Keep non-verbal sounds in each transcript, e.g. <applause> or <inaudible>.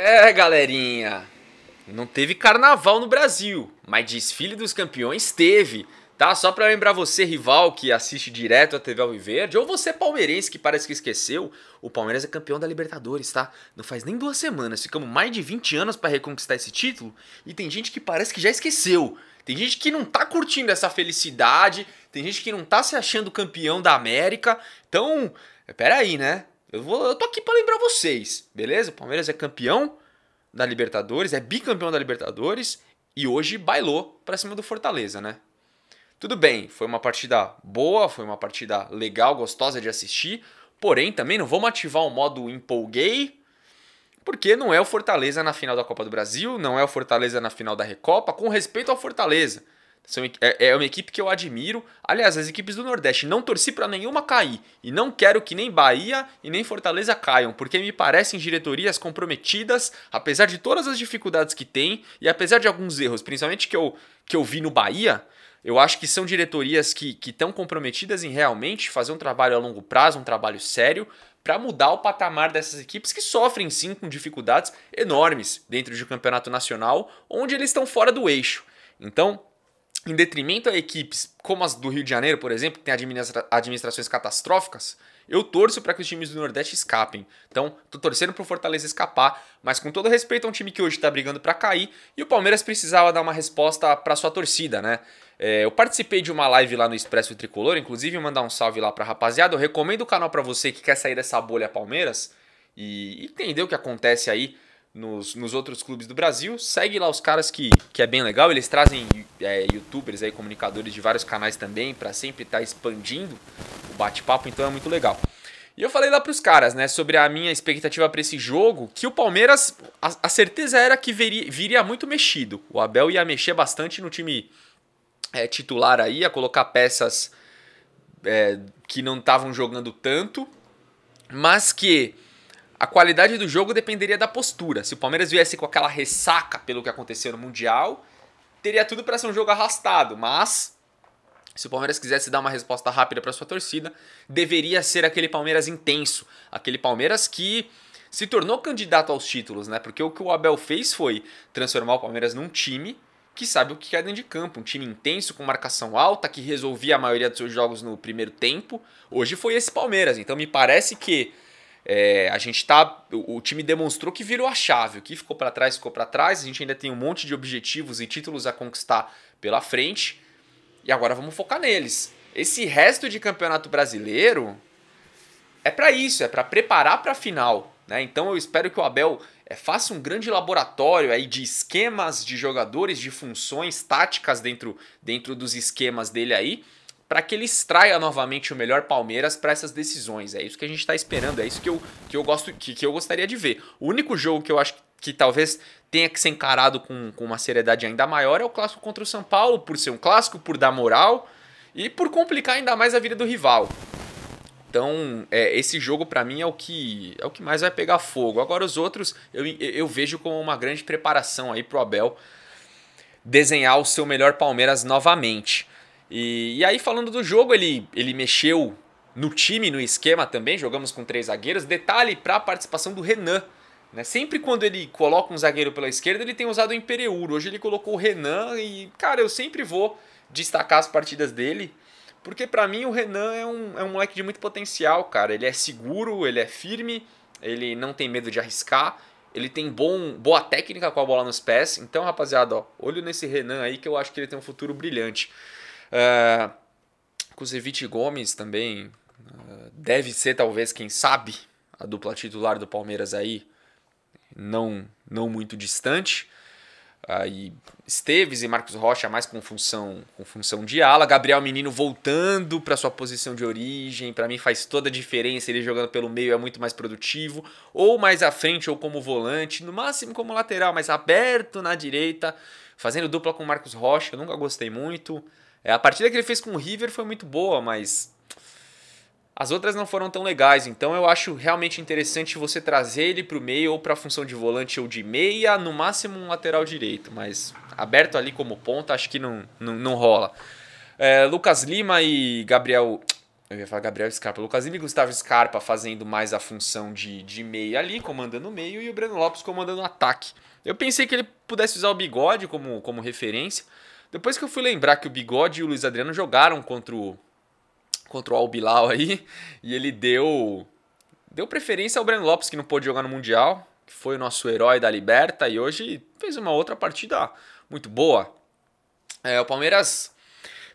É, galerinha, não teve carnaval no Brasil, mas desfile dos campeões teve, tá? Só para lembrar você, rival, que assiste direto a TV Alviverde, ou você palmeirense que parece que esqueceu, o Palmeiras é campeão da Libertadores, tá? Não faz nem duas semanas, ficamos mais de 20 anos para reconquistar esse título e tem gente que parece que já esqueceu. Tem gente que não tá curtindo essa felicidade, tem gente que não tá se achando campeão da América. Então, peraí, né? Eu, vou, eu tô aqui para lembrar vocês, beleza? O Palmeiras é campeão da Libertadores, é bicampeão da Libertadores e hoje bailou para cima do Fortaleza, né? Tudo bem, foi uma partida boa, foi uma partida legal, gostosa de assistir, porém também não vamos ativar o modo empolguei, porque não é o Fortaleza na final da Copa do Brasil, não é o Fortaleza na final da Recopa, com respeito ao Fortaleza. São, é, é, uma equipe que eu admiro. Aliás, as equipes do Nordeste não torci para nenhuma cair. E não quero que nem Bahia e nem Fortaleza caiam, porque me parecem diretorias comprometidas, apesar de todas as dificuldades que tem e apesar de alguns erros, principalmente que eu, que eu vi no Bahia. Eu acho que são diretorias que estão comprometidas em realmente fazer um trabalho a longo prazo, um trabalho sério, para mudar o patamar dessas equipes que sofrem sim com dificuldades enormes dentro de um campeonato nacional, onde eles estão fora do eixo. Então, em detrimento a equipes como as do Rio de Janeiro, por exemplo, que tem administra administrações catastróficas, eu torço para que os times do Nordeste escapem. Então, tô torcendo pro Fortaleza escapar, mas com todo respeito a um time que hoje está brigando para cair e o Palmeiras precisava dar uma resposta para sua torcida, né? É, eu participei de uma live lá no Expresso Tricolor, inclusive mandar um salve lá pra rapaziada. Eu recomendo o canal para você que quer sair dessa bolha Palmeiras e entender o que acontece aí nos, nos outros clubes do Brasil. Segue lá os caras que, que é bem legal. Eles trazem é, youtubers aí, comunicadores de vários canais também, para sempre estar tá expandindo o bate-papo, então é muito legal. E eu falei lá pros caras, né, sobre a minha expectativa para esse jogo, que o Palmeiras, a, a certeza era que viria, viria, muito mexido. O Abel ia mexer bastante no time é, titular aí, ia colocar peças é, que não estavam jogando tanto, mas que a qualidade do jogo dependeria da postura. Se o Palmeiras viesse com aquela ressaca pelo que aconteceu no Mundial, teria tudo para ser um jogo arrastado, mas se o Palmeiras quisesse dar uma resposta rápida para sua torcida, deveria ser aquele Palmeiras intenso, aquele Palmeiras que se tornou candidato aos títulos, né? Porque o que o Abel fez foi transformar o Palmeiras num time que sabe o que é dentro de campo, um time intenso com marcação alta que resolvia a maioria dos seus jogos no primeiro tempo. Hoje foi esse Palmeiras, então me parece que é, a gente tá. O, time demonstrou que virou a chave. O que ficou para trás, ficou para trás. A gente ainda tem um monte de objetivos e títulos a conquistar pela frente. E agora vamos focar neles. Esse resto de campeonato brasileiro é para isso, é para preparar para a final. Né? Então eu espero que o Abel é, faça um grande laboratório aí de esquemas, de jogadores, de funções táticas dentro, dentro dos esquemas dele aí para que ele extraia novamente o melhor Palmeiras para essas decisões. É isso que a gente está esperando, é isso que eu, que eu gosto que, que eu gostaria de ver. O único jogo que eu acho que talvez tenha que ser encarado com, com uma seriedade ainda maior é o clássico contra o São Paulo, por ser um clássico, por dar moral e por complicar ainda mais a vida do rival. Então, é, esse jogo para mim é o que é o que mais vai pegar fogo. Agora os outros eu, eu vejo como uma grande preparação aí pro Abel desenhar o seu melhor Palmeiras novamente. E, e aí, falando do jogo, ele, ele mexeu no time, no esquema também, jogamos com três zagueiros. Detalhe para a participação do Renan. Né? Sempre quando ele coloca um zagueiro pela esquerda, ele tem usado o Imperiuro Hoje ele colocou o Renan e, cara, eu sempre vou destacar as partidas dele, porque para mim o Renan é um, é um moleque de muito potencial, cara. Ele é seguro, ele é firme, ele não tem medo de arriscar, ele tem bom, boa técnica com a bola nos pés. Então, rapaziada, ó, olho nesse Renan aí que eu acho que ele tem um futuro brilhante. Uh, Gomes também é, deve ser, talvez, quem sabe, a dupla titular do Palmeiras aí, não, não muito distante. Aí Esteves e Marcos Rocha mais com função com função de ala, Gabriel Menino voltando para sua posição de origem, para mim faz toda a diferença, ele jogando pelo meio é muito mais produtivo, ou mais à frente ou como volante, no máximo como lateral, mas aberto na direita, fazendo dupla com Marcos Rocha, eu nunca gostei muito. É, a partida que ele fez com o River foi muito boa, mas as outras não foram tão legais. Então eu acho realmente interessante você trazer ele para o meio ou para a função de volante ou de meia, no máximo um lateral direito, mas aberto ali como ponta, acho que não, não, não rola. É, Lucas Lima e Gabriel. Eu ia falar Gabriel Scarpa. Lucas Lima e Gustavo Scarpa fazendo mais a função de, de meia ali, comandando o meio, e o Breno Lopes comandando o ataque. Eu pensei que ele pudesse usar o bigode como, como referência, depois que eu fui lembrar que o Bigode e o Luiz Adriano jogaram contra o, contra o Albilau aí, <laughs> e ele deu deu preferência ao Breno Lopes, que não pôde jogar no Mundial, que foi o nosso herói da Liberta, e hoje fez uma outra partida muito boa. É, o Palmeiras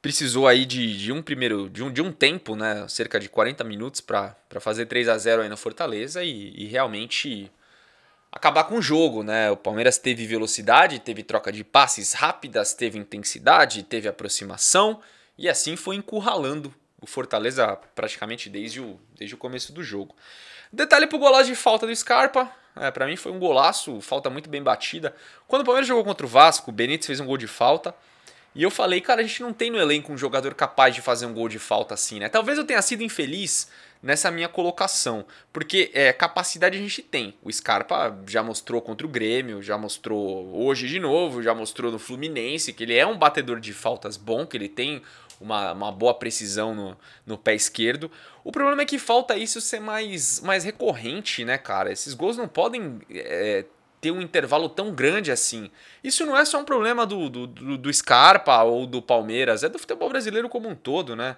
precisou aí de, de um primeiro de um, de um tempo, né, cerca de 40 minutos para fazer 3 a 0 aí no Fortaleza e, e realmente acabar com o jogo, né? O Palmeiras teve velocidade, teve troca de passes rápidas, teve intensidade, teve aproximação e assim foi encurralando o Fortaleza praticamente desde o, desde o começo do jogo. Detalhe pro golaço de falta do Scarpa. É, para mim foi um golaço, falta muito bem batida. Quando o Palmeiras jogou contra o Vasco, o Benítez fez um gol de falta. E eu falei, cara, a gente não tem no elenco um jogador capaz de fazer um gol de falta assim, né? Talvez eu tenha sido infeliz nessa minha colocação. Porque é, capacidade a gente tem. O Scarpa já mostrou contra o Grêmio, já mostrou hoje de novo, já mostrou no Fluminense que ele é um batedor de faltas bom, que ele tem uma, uma boa precisão no, no pé esquerdo. O problema é que falta isso ser mais, mais recorrente, né, cara? Esses gols não podem é, ter um intervalo tão grande assim. Isso não é só um problema do, do, do Scarpa ou do Palmeiras, é do futebol brasileiro como um todo, né?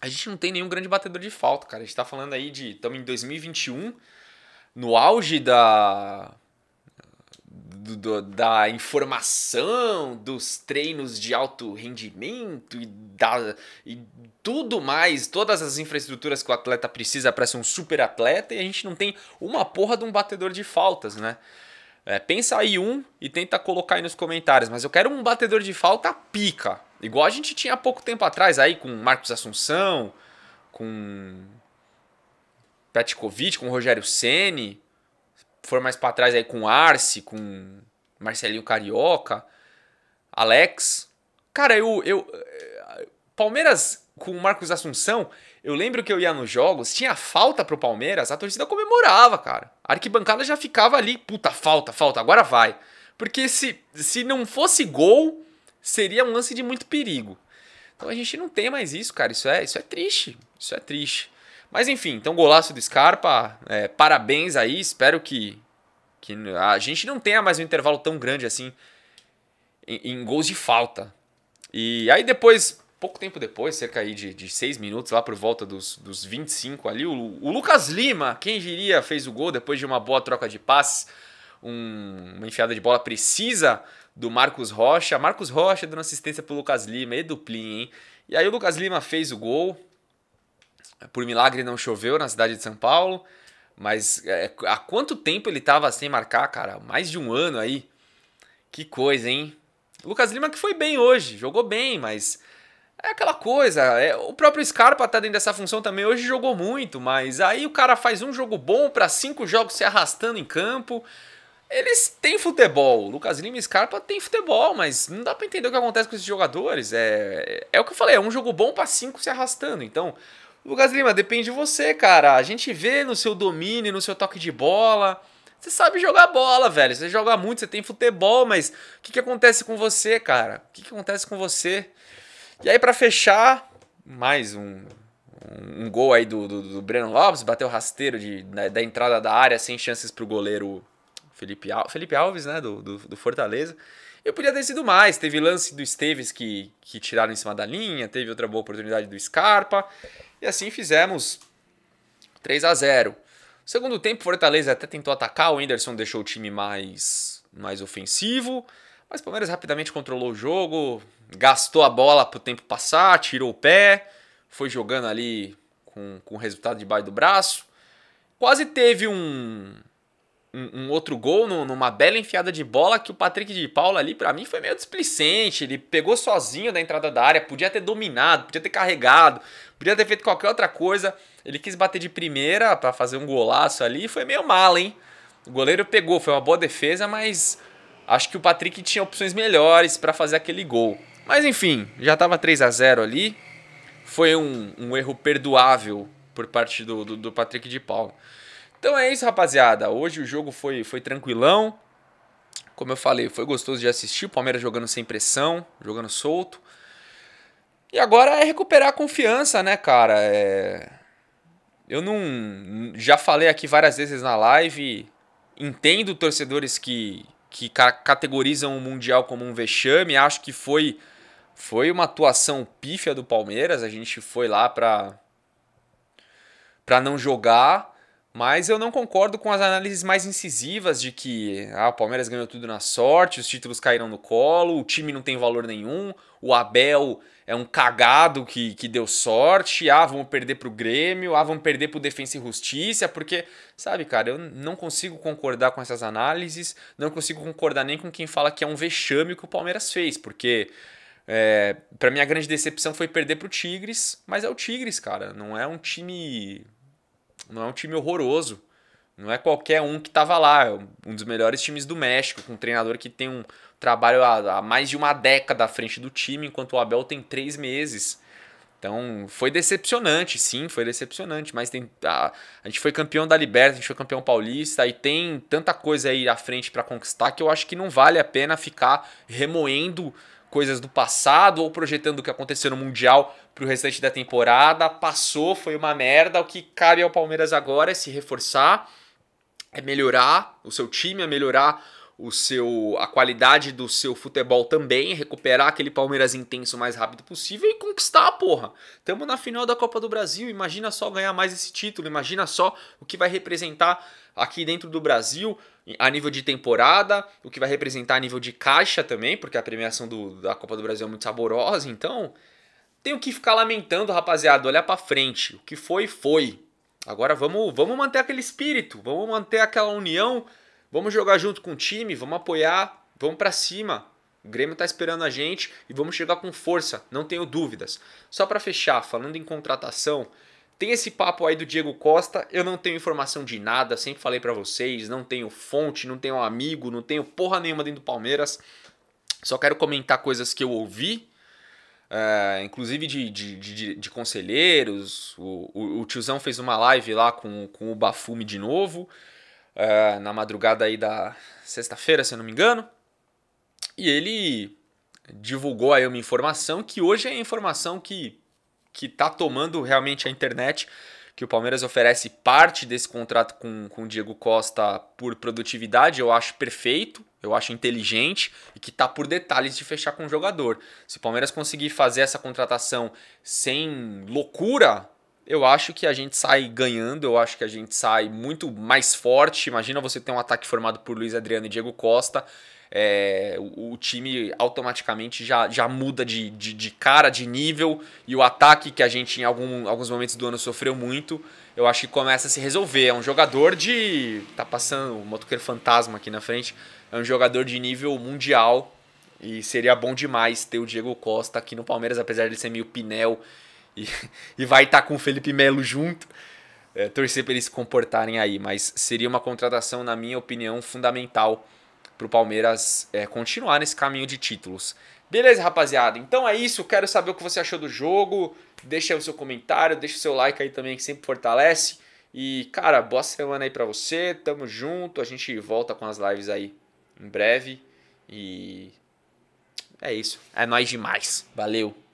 a gente não tem nenhum grande batedor de falta, cara. A gente tá falando aí de. Estamos em 2021, no auge da. Do, da informação, dos treinos de alto rendimento e, da, e tudo mais, todas as infraestruturas que o atleta precisa para ser um super atleta e a gente não tem uma porra de um batedor de faltas, né? É, pensa aí um e tenta colocar aí nos comentários, mas eu quero um batedor de falta pica. Igual a gente tinha há pouco tempo atrás aí com Marcos Assunção, com Petkovic, com Rogério Ceni, for mais para trás aí com Arce, com Marcelinho Carioca, Alex. Cara, eu, eu eh, Palmeiras com Marcos Assunção, eu lembro que eu ia nos jogos, tinha falta pro Palmeiras, a torcida comemorava, cara. A arquibancada já ficava ali, puta, falta, falta, agora vai. Porque se, se não fosse gol, seria um lance de muito perigo. Então a gente não tem mais isso, cara. Isso é, isso é triste. Isso é triste. Mas enfim, então golaço do Scarpa. É, parabéns aí. Espero que, que a gente não tenha mais um intervalo tão grande assim em, em gols de falta. E aí depois, pouco tempo depois, cerca aí de, de seis minutos, lá por volta dos, dos 25 ali, o, o Lucas Lima, quem diria, fez o gol depois de uma boa troca de passes. Um, uma enfiada de bola precisa do Marcos Rocha. Marcos Rocha dando assistência pro Lucas Lima e duplinha, hein? E aí o Lucas Lima fez o gol. Por milagre não choveu na cidade de São Paulo. Mas é, há quanto tempo ele tava sem marcar, cara? Mais de um ano aí. Que coisa, hein? Lucas Lima que foi bem hoje, jogou bem, mas é aquela coisa. É, o próprio Scarpa tá dentro dessa função também. Hoje jogou muito, mas aí o cara faz um jogo bom para cinco jogos se arrastando em campo eles têm futebol. Lucas Lima e Scarpa têm futebol, mas não dá para entender o que acontece com esses jogadores. É, é o que eu falei, é um jogo bom para cinco se arrastando. Então, Lucas Lima, depende de você, cara. A gente vê no seu domínio, no seu toque de bola. Você sabe jogar bola, velho. Você joga muito, você tem futebol, mas o que, que acontece com você, cara? O que, que acontece com você? E aí, para fechar, mais um um gol aí do, do, do Breno Lopes, bateu rasteiro de, da, né, da, entrada da área sem chances pro goleiro Felipe, Al Felipe Alves, né, do, do, do, Fortaleza. Eu podia ter sido mais. Teve lance do Esteves que, que tiraram em cima da linha, teve outra boa oportunidade do Scarpa. E assim fizemos 3 a 0 Segundo tempo, Fortaleza até tentou atacar, o Anderson deixou o time mais, mais ofensivo. Mas o Palmeiras rapidamente controlou o jogo, gastou a bola para o tempo passar, tirou o pé, foi jogando ali com, com o resultado debaixo do braço. Quase teve um, um, um, outro gol no, numa bela enfiada de bola que o Patrick de Paula ali, para mim, foi meio displicente. Ele pegou sozinho da entrada da área, podia ter dominado, podia ter carregado, podia ter feito qualquer outra coisa. Ele quis bater de primeira para fazer um golaço ali foi meio mal, hein? O goleiro pegou, foi uma boa defesa, mas acho que o Patrick tinha opções melhores para fazer aquele gol. Mas enfim, já tava 3 a 0 ali. Foi um, um erro perdoável por parte do, do, do Patrick de Paula. Então é isso, rapaziada. Hoje o jogo foi, foi tranquilão. Como eu falei, foi gostoso de assistir. O Palmeiras jogando sem pressão, jogando solto. E agora é recuperar a confiança, né, cara? É... Eu não. Já falei aqui várias vezes na live. Entendo torcedores que, que ca categorizam o Mundial como um vexame. Acho que foi, foi uma atuação pífia do Palmeiras. A gente foi lá pra, pra não jogar mas eu não concordo com as análises mais incisivas de que ah, o Palmeiras ganhou tudo na sorte, os títulos caíram no colo, o time não tem valor nenhum, o Abel é um cagado que, que deu sorte, ah, vamos perder pro Grêmio, ah, vamos perder pro Defensa e Justiça, porque, sabe, cara, eu não consigo concordar com essas análises, não consigo concordar nem com quem fala que é um vexame o que o Palmeiras fez, porque é, para mim a grande decepção foi perder pro Tigres, mas é o Tigres, cara, não é um time não é um time horroroso. Não é qualquer um que estava lá. É um dos melhores times do México, com um treinador que tem um trabalho há mais de uma década à frente do time, enquanto o Abel tem três meses. Então, foi decepcionante, sim, foi decepcionante. Mas tem, a, a gente foi campeão da Liberta, a gente foi campeão paulista, e tem tanta coisa aí à frente para conquistar que eu acho que não vale a pena ficar remoendo coisas do passado ou projetando o que aconteceu no Mundial para o restante da temporada. Passou, foi uma merda. O que cabe ao Palmeiras agora é se reforçar, é melhorar o seu time, é melhorar o seu a qualidade do seu futebol também, é recuperar aquele Palmeiras intenso o mais rápido possível e conquistar a porra. Tamo na final da Copa do Brasil, imagina só ganhar mais esse título, imagina só o que vai representar aqui dentro do Brasil a nível de temporada, o que vai representar a nível de caixa também, porque a premiação do, da Copa do Brasil é muito saborosa, então tenho que ficar lamentando, rapaziada, olhar para frente. O que foi foi. Agora vamos, vamos manter aquele espírito, vamos manter aquela união, vamos jogar junto com o time, vamos apoiar, vamos para cima. O Grêmio está esperando a gente e vamos chegar com força, não tenho dúvidas. Só para fechar, falando em contratação, tem esse papo aí do Diego Costa, eu não tenho informação de nada, sempre falei para vocês, não tenho fonte, não tenho amigo, não tenho porra nenhuma dentro do Palmeiras. Só quero comentar coisas que eu ouvi, uh, inclusive de, de, de, de conselheiros. O, o, o, tiozão fez uma live lá com, com o Bafume de novo, uh, na madrugada aí da sexta-feira, se eu não me engano. E ele divulgou aí uma informação que hoje é a informação que que está tomando realmente a internet, que o Palmeiras oferece parte desse contrato com, com o Diego Costa por produtividade, eu acho perfeito, eu acho inteligente e que está por detalhes de fechar com o jogador. Se o Palmeiras conseguir fazer essa contratação sem loucura, eu acho que a gente sai ganhando, eu acho que a gente sai muito mais forte. Imagina você ter um ataque formado por Luiz Adriano e Diego Costa. É, o, o, time automaticamente já, já muda de, de, de, cara, de nível, e o ataque que a gente em algum, alguns momentos do ano sofreu muito, eu acho que começa a se resolver. É um jogador de. tá passando o um motoqueiro fantasma aqui na frente, é um jogador de nível mundial, e seria bom demais ter o Diego Costa aqui no Palmeiras, apesar de ser meio pinel e, e vai estar tá com o Felipe Melo junto. É, torcer para eles se comportarem aí, mas seria uma contratação, na minha opinião, fundamental para o Palmeiras é, continuar nesse caminho de títulos. Beleza, rapaziada? Então é isso. Quero saber o que você achou do jogo. Deixa o seu comentário, deixa o seu like aí também, que sempre fortalece. E, cara, boa semana aí para você. Tamo junto. A gente volta com as lives aí em breve. E é isso. É nós demais. Valeu.